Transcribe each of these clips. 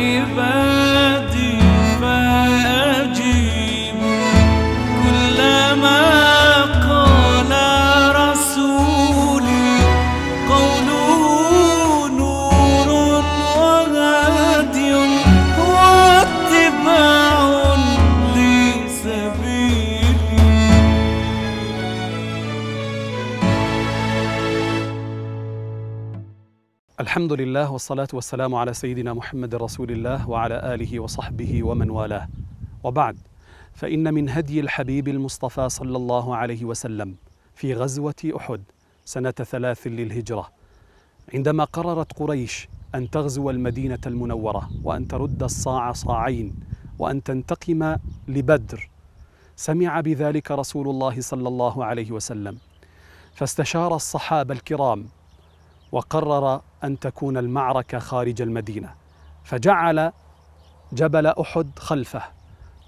عباد الحمد لله والصلاة والسلام على سيدنا محمد رسول الله وعلى آله وصحبه ومن والاه وبعد فإن من هدي الحبيب المصطفى صلى الله عليه وسلم في غزوة أحد سنة ثلاث للهجرة عندما قررت قريش أن تغزو المدينة المنورة وأن ترد الصاع صاعين وأن تنتقم لبدر سمع بذلك رسول الله صلى الله عليه وسلم فاستشار الصحابة الكرام وقرر أن تكون المعركة خارج المدينة فجعل جبل أحد خلفه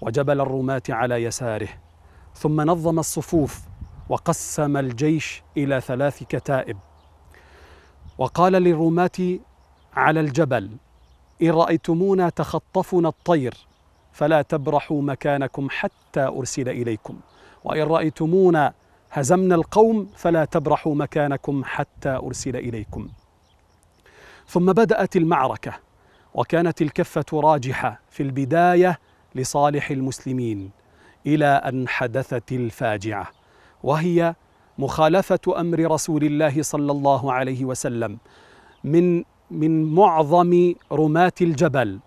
وجبل الرماة على يساره ثم نظم الصفوف وقسم الجيش إلى ثلاث كتائب وقال للرماة على الجبل إن رأيتمونا تخطفنا الطير فلا تبرحوا مكانكم حتى أرسل إليكم وإن رأيتمونا هزمنا القوم فلا تبرحوا مكانكم حتى أرسل إليكم ثم بدأت المعركة وكانت الكفة راجحة في البداية لصالح المسلمين إلى أن حدثت الفاجعة وهي مخالفة أمر رسول الله صلى الله عليه وسلم من من معظم رماة الجبل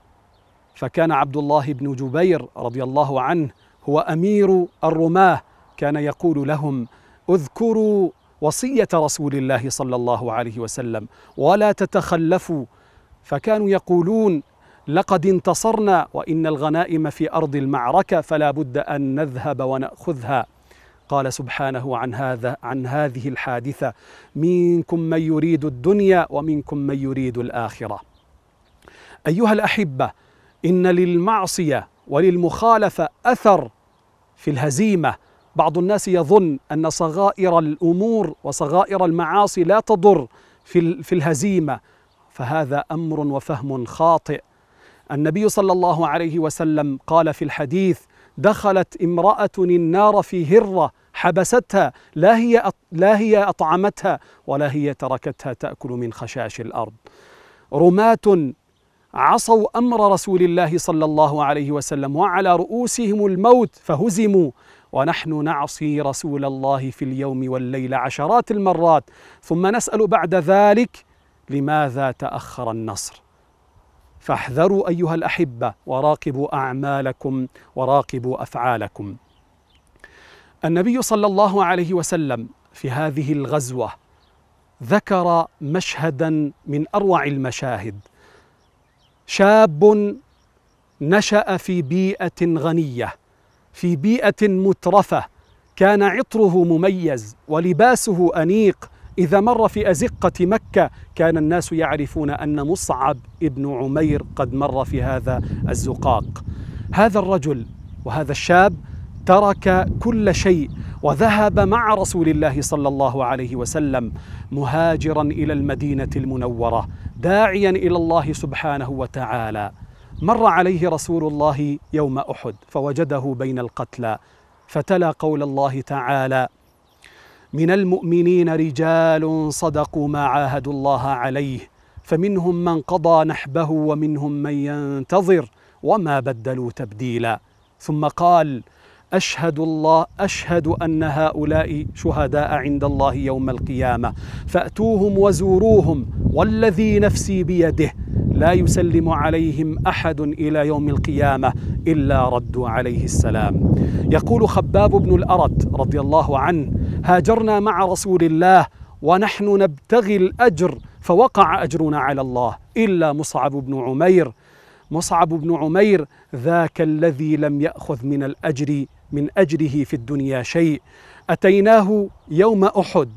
فكان عبد الله بن جبير رضي الله عنه هو أمير الرماه كان يقول لهم اذكروا وصية رسول الله صلى الله عليه وسلم ولا تتخلفوا فكانوا يقولون لقد انتصرنا وإن الغنائم في أرض المعركة فلا بد أن نذهب ونأخذها قال سبحانه عن هذا عن هذه الحادثة منكم من يريد الدنيا ومنكم من يريد الآخرة أيها الأحبة إن للمعصية وللمخالفة أثر في الهزيمة بعض الناس يظن أن صغائر الأمور وصغائر المعاصي لا تضر في, في الهزيمة فهذا أمر وفهم خاطئ النبي صلى الله عليه وسلم قال في الحديث دخلت امرأة النار في هرة حبستها لا هي لا هي أطعمتها ولا هي تركتها تأكل من خشاش الأرض رماة عصوا أمر رسول الله صلى الله عليه وسلم وعلى رؤوسهم الموت فهزموا ونحن نعصي رسول الله في اليوم والليلة عشرات المرات ثم نسأل بعد ذلك لماذا تأخر النصر فاحذروا أيها الأحبة وراقبوا أعمالكم وراقبوا أفعالكم النبي صلى الله عليه وسلم في هذه الغزوة ذكر مشهدا من أروع المشاهد شاب نشأ في بيئة غنية في بيئة مترفة كان عطره مميز ولباسه أنيق إذا مر في أزقة مكة كان الناس يعرفون أن مصعب ابن عمير قد مر في هذا الزقاق هذا الرجل وهذا الشاب ترك كل شيء وذهب مع رسول الله صلى الله عليه وسلم مهاجرا إلى المدينة المنورة داعيا إلى الله سبحانه وتعالى مر عليه رسول الله يوم احد فوجده بين القتلى فتلا قول الله تعالى من المؤمنين رجال صدقوا ما عاهدوا الله عليه فمنهم من قضى نحبه ومنهم من ينتظر وما بدلوا تبديلا ثم قال أشهد الله أشهد أن هؤلاء شهداء عند الله يوم القيامة فأتوهم وزوروهم والذي نفسي بيده لا يسلم عليهم احد الى يوم القيامه الا ردوا عليه السلام يقول خباب بن الارد رضي الله عنه هاجرنا مع رسول الله ونحن نبتغي الاجر فوقع اجرنا على الله الا مصعب بن عمير مصعب بن عمير ذاك الذي لم ياخذ من الاجر من اجره في الدنيا شيء اتيناه يوم احد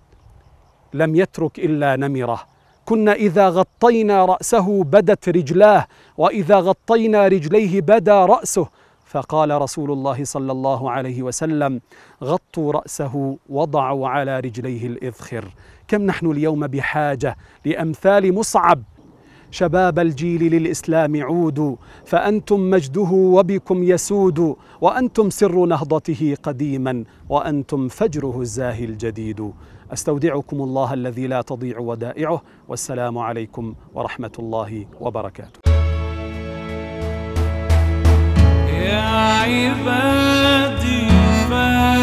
لم يترك الا نمره كنا إذا غطينا رأسه بدت رجلاه وإذا غطينا رجليه بدا رأسه فقال رسول الله صلى الله عليه وسلم غطوا رأسه وضعوا على رجليه الإذخر كم نحن اليوم بحاجة لأمثال مصعب شباب الجيل للإسلام عودوا فأنتم مجده وبكم يسود وأنتم سر نهضته قديما وأنتم فجره الزاهي الجديد استودعكم الله الذي لا تضيع ودائعه والسلام عليكم ورحمه الله وبركاته يا عبادي